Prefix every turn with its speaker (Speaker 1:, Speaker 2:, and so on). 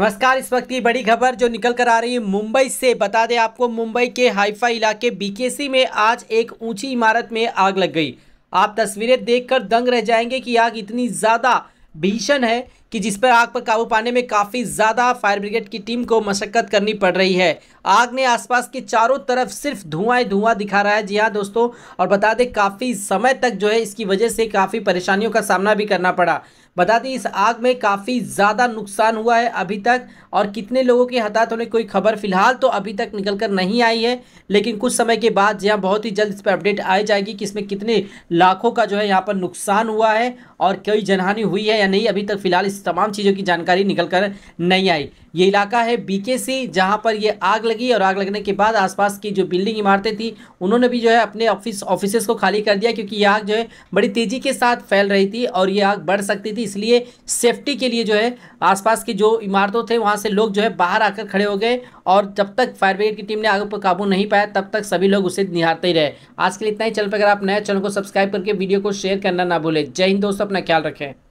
Speaker 1: नमस्कार इस वक्त की बड़ी खबर जो निकल कर आ रही है मुंबई से बता दें आपको मुंबई के हाईफा इलाके बीकेसी में आज एक ऊंची इमारत में आग लग गई आप तस्वीरें देखकर दंग रह जाएंगे कि आग इतनी ज़्यादा भीषण है कि जिस पर आग पर काबू पाने में काफ़ी ज़्यादा फायर ब्रिगेड की टीम को मशक्क़त करनी पड़ रही है आग ने आसपास के चारों तरफ सिर्फ धुआं धुआं दिखा रहा है जी हाँ दोस्तों और बता दें काफ़ी समय तक जो है इसकी वजह से काफ़ी परेशानियों का सामना भी करना पड़ा बता दें इस आग में काफ़ी ज़्यादा नुकसान हुआ है अभी तक और कितने लोगों के हताहत होने की कोई खबर फिलहाल तो अभी तक निकल कर नहीं आई है लेकिन कुछ समय के बाद हाँ बहुत ही जल्द इस पर अपडेट आई जाएगी कि इसमें कितने लाखों का जो है यहाँ पर नुकसान हुआ है और कई जनहानि हुई है या नहीं अभी तक फिलहाल इस तमाम चीज़ों की जानकारी निकल कर नहीं आई ये इलाका है बीके सी जहाँ पर ये आग लगी और आग लगने के बाद आसपास की जो बिल्डिंग इमारतें थी उन्होंने भी जो है अपने ऑफिस ऑफिस को खाली कर दिया क्योंकि ये आग जो है बड़ी तेज़ी के साथ फैल रही थी और ये आग बढ़ सकती थी इसलिए सेफ्टी के लिए जो है आसपास की जो इमारतों थे वहाँ से लोग जो है बाहर आकर खड़े हो गए और जब तक फायर ब्रिगेड की टीम ने आग पर काबू नहीं पाया तब तक सभी लोग उसे निहारते ही रहे आज के लिए इतना ही चल पर अगर आप नए चैनल को सब्सक्राइब करके वीडियो को शेयर करना ना भूलें जय हिंद दोस्तों अपना ख्याल रखें